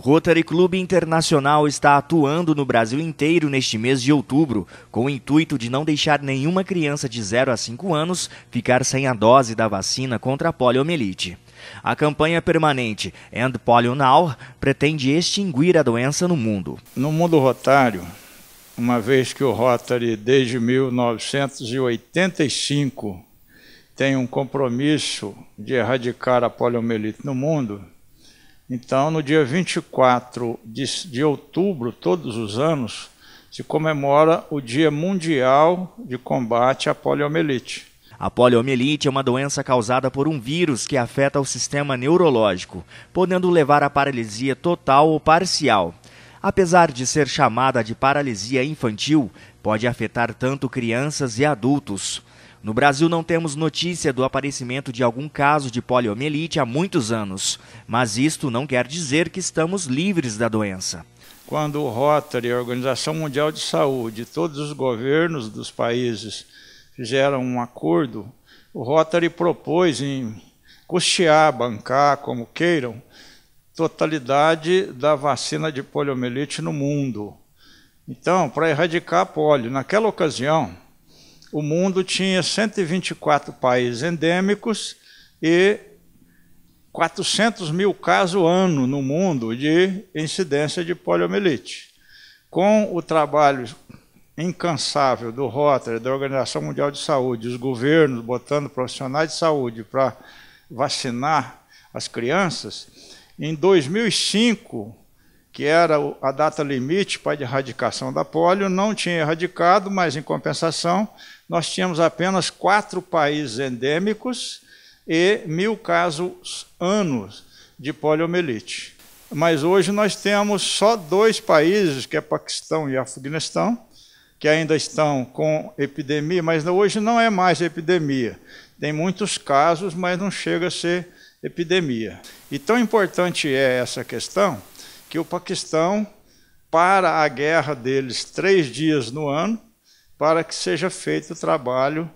O Rotary Clube Internacional está atuando no Brasil inteiro neste mês de outubro, com o intuito de não deixar nenhuma criança de 0 a 5 anos ficar sem a dose da vacina contra a poliomielite. A campanha é permanente End Polio Now pretende extinguir a doença no mundo. No mundo rotário, uma vez que o Rotary desde 1985 tem um compromisso de erradicar a poliomielite no mundo, então, no dia 24 de, de outubro, todos os anos, se comemora o Dia Mundial de Combate à Poliomielite. A poliomielite é uma doença causada por um vírus que afeta o sistema neurológico, podendo levar à paralisia total ou parcial. Apesar de ser chamada de paralisia infantil, pode afetar tanto crianças e adultos. No Brasil não temos notícia do aparecimento de algum caso de poliomielite há muitos anos, mas isto não quer dizer que estamos livres da doença. Quando o Rotary, a Organização Mundial de Saúde, todos os governos dos países fizeram um acordo, o Rotary propôs em custear, bancar, como queiram, totalidade da vacina de poliomielite no mundo. Então, para erradicar a polio, naquela ocasião, o mundo tinha 124 países endêmicos e 400 mil casos ano no mundo de incidência de poliomielite. Com o trabalho incansável do Rotary, da Organização Mundial de Saúde, os governos botando profissionais de saúde para vacinar as crianças, em 2005 que era a data limite para a erradicação da polio, não tinha erradicado, mas em compensação, nós tínhamos apenas quatro países endêmicos e mil casos anos de poliomielite. Mas hoje nós temos só dois países, que é Paquistão e Afeganistão, que ainda estão com epidemia, mas hoje não é mais epidemia. Tem muitos casos, mas não chega a ser epidemia. E tão importante é essa questão que o Paquistão para a guerra deles três dias no ano, para que seja feito o trabalho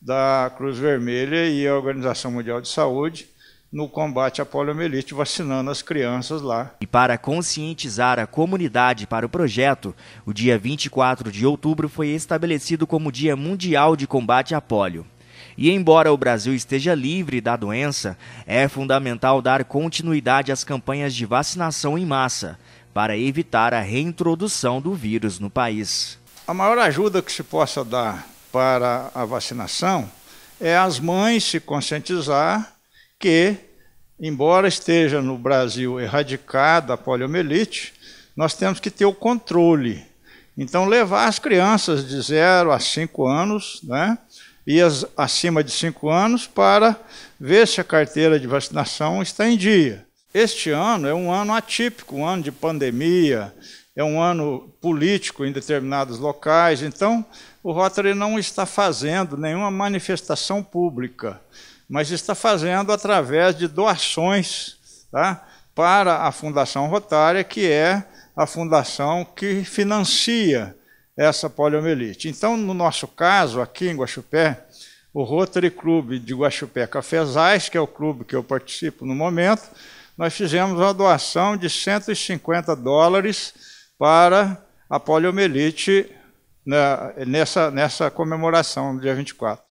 da Cruz Vermelha e a Organização Mundial de Saúde no combate à poliomielite, vacinando as crianças lá. E para conscientizar a comunidade para o projeto, o dia 24 de outubro foi estabelecido como Dia Mundial de Combate à Polio. E embora o Brasil esteja livre da doença, é fundamental dar continuidade às campanhas de vacinação em massa para evitar a reintrodução do vírus no país. A maior ajuda que se possa dar para a vacinação é as mães se conscientizar que, embora esteja no Brasil erradicada a poliomielite, nós temos que ter o controle. Então, levar as crianças de 0 a 5 anos, né? e as, acima de 5 anos para ver se a carteira de vacinação está em dia. Este ano é um ano atípico, um ano de pandemia, é um ano político em determinados locais, então o Rotary não está fazendo nenhuma manifestação pública, mas está fazendo através de doações tá, para a Fundação Rotária, que é a fundação que financia essa poliomielite. Então, no nosso caso, aqui em Guaxupé, o Rotary Clube de Guaxupé Cafezais, que é o clube que eu participo no momento, nós fizemos uma doação de 150 dólares para a poliomielite né, nessa, nessa comemoração do dia 24.